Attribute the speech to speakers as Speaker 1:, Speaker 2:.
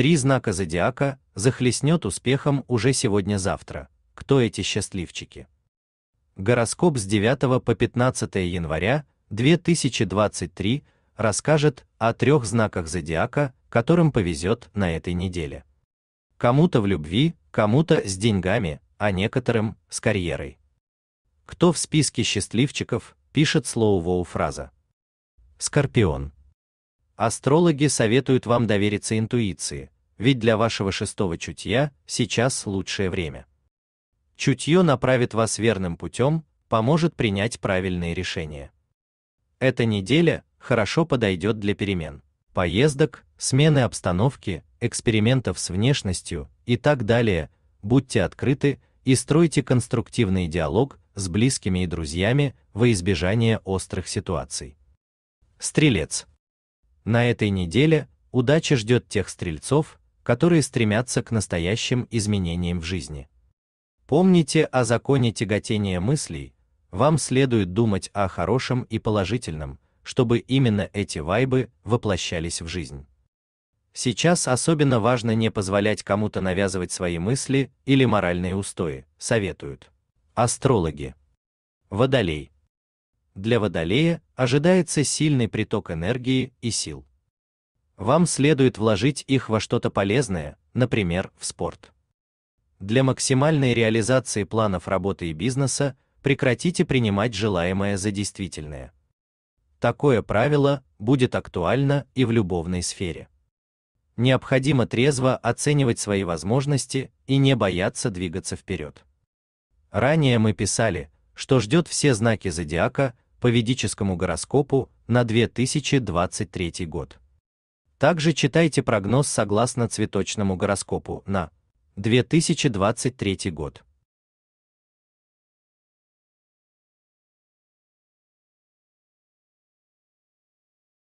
Speaker 1: Три знака зодиака захлестнет успехом уже сегодня-завтра. Кто эти счастливчики? Гороскоп с 9 по 15 января 2023 расскажет о трех знаках зодиака, которым повезет на этой неделе. Кому-то в любви, кому-то с деньгами, а некоторым с карьерой. Кто в списке счастливчиков, пишет слово фраза. Скорпион. Астрологи советуют вам довериться интуиции, ведь для вашего шестого чутья сейчас лучшее время. Чутье направит вас верным путем, поможет принять правильные решения. Эта неделя хорошо подойдет для перемен, поездок, смены обстановки, экспериментов с внешностью и так далее. Будьте открыты и стройте конструктивный диалог с близкими и друзьями во избежание острых ситуаций. Стрелец на этой неделе удача ждет тех стрельцов, которые стремятся к настоящим изменениям в жизни. Помните о законе тяготения мыслей, вам следует думать о хорошем и положительном, чтобы именно эти вайбы воплощались в жизнь. Сейчас особенно важно не позволять кому-то навязывать свои мысли или моральные устои, советуют астрологи. Водолей. Для Водолея ожидается сильный приток энергии и сил. Вам следует вложить их во что-то полезное, например, в спорт. Для максимальной реализации планов работы и бизнеса прекратите принимать желаемое за действительное. Такое правило будет актуально и в любовной сфере. Необходимо трезво оценивать свои возможности и не бояться двигаться вперед. Ранее мы писали, что ждет все знаки зодиака, по ведическому гороскопу на 2023 год. Также читайте прогноз согласно цветочному гороскопу на 2023 год.